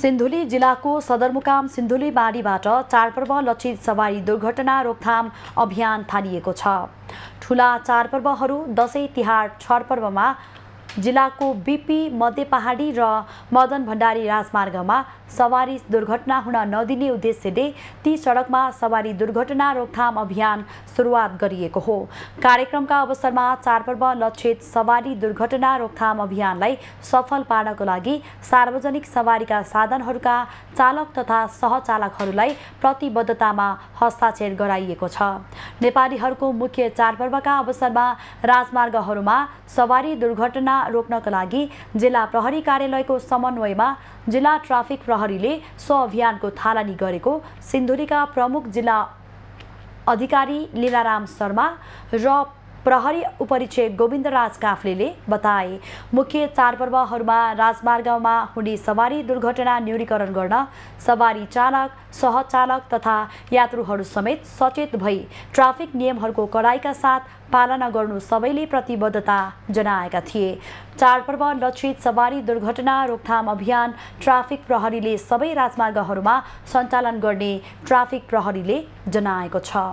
सिन्धुली जिल्लाको सदरमुकाम सिन्धुली बाढीबाट चाडपर्व लक्षित सवारी दुर्घटना रोकथाम अभियान थालिएको छ ठुला चाडपर्वहरू दसैँ तिहार छडपर्वमा जिल्लाको बिपी मध्य पहाडी र मदन भण्डारी राजमार्गमा सवारी दुर्घटना हुन नदिने उद्देश्यले ती सडकमा सवारी दुर्घटना रोकथाम अभियान सुरुवात गरिएको हो कार्यक्रमका अवसरमा चाडपर्व लक्षित सवारी दुर्घटना रोकथाम अभियानलाई सफल पार्नको लागि सार्वजनिक सवारीका साधनहरूका चालक तथा सहचालकहरूलाई प्रतिबद्धतामा हस्ताक्षर गराइएको छ नेपालीहरूको मुख्य चाडपर्वका अवसरमा राजमार्गहरूमा सवारी दुर्घटना रोक्नका लागि जिल्ला प्रहरी कार्यालयको समन्वयमा जिल्ला ट्राफिक प्रहरीले सो थालनी गरेको सिन्धुलीका प्रमुख जिल्ला अधिकारी लीलाराम शर्मा र प्रहरी उपरीक्षक राज काफ्लेले बताए मुख्य चाडपर्वहरूमा राजमार्गमा हुने सवारी दुर्घटना न्यूनीकरण गर्न सवारी चालक सहचालक तथा यात्रुहरू समेत सचेत भई ट्राफिक नियमहरूको कडाईका साथ पालना गर्नु सबैले प्रतिबद्धता जनाएका थिए चाडपर्व लक्षित सवारी दुर्घटना रोकथाम अभियान ट्राफिक प्रहरीले सबै राजमार्गहरूमा सञ्चालन गर्ने ट्राफिक प्रहरीले जनाएको छ